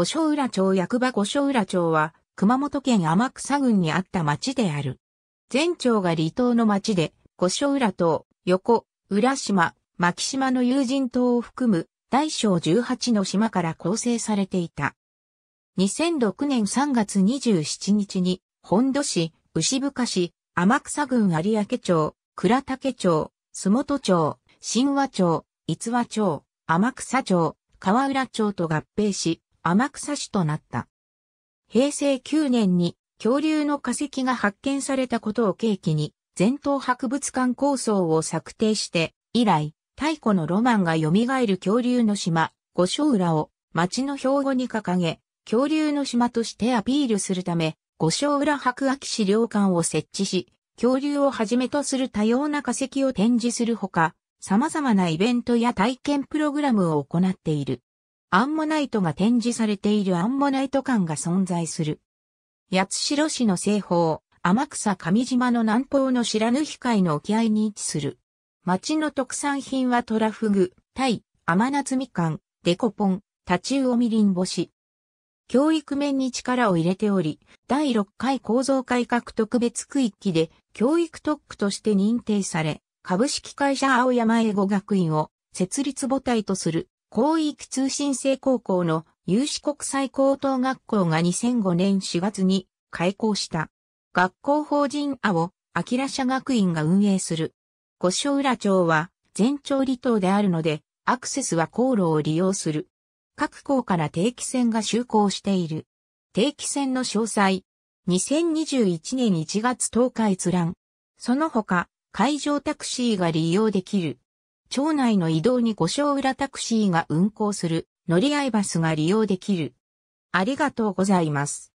五所浦町役場五所浦町は、熊本県天草郡にあった町である。全町が離島の町で、五所浦島、横、浦島、牧島の友人島を含む、大小18の島から構成されていた。2006年3月27日に、本土市、牛深市、天草郡有明町、倉竹町、洲本町、新和町、逸和町、天草町、川浦町と合併し、天草市となった。平成9年に恐竜の化石が発見されたことを契機に、全島博物館構想を策定して、以来、太古のロマンが蘇る恐竜の島、五所浦を町の標語に掲げ、恐竜の島としてアピールするため、五所浦白秋資料館を設置し、恐竜をはじめとする多様な化石を展示するほか、様々なイベントや体験プログラムを行っている。アンモナイトが展示されているアンモナイト館が存在する。八代市の西方、天草上島の南方の白抜海の沖合に位置する。町の特産品はトラフグ、タイ、甘夏みかん、デコポン、タチウオミリン干し。教育面に力を入れており、第6回構造改革特別区域で教育特区として認定され、株式会社青山英語学院を設立母体とする広域通信制高校の有志国際高等学校が2005年4月に開校した。学校法人アを、秋ら社学院が運営する。五所浦町は、全町離島であるので、アクセスは航路を利用する。各校から定期船が就航している。定期船の詳細。2021年1月10日閲覧。その他、海上タクシーが利用できる。町内の移動に五所浦タクシーが運行する乗り合いバスが利用できる。ありがとうございます。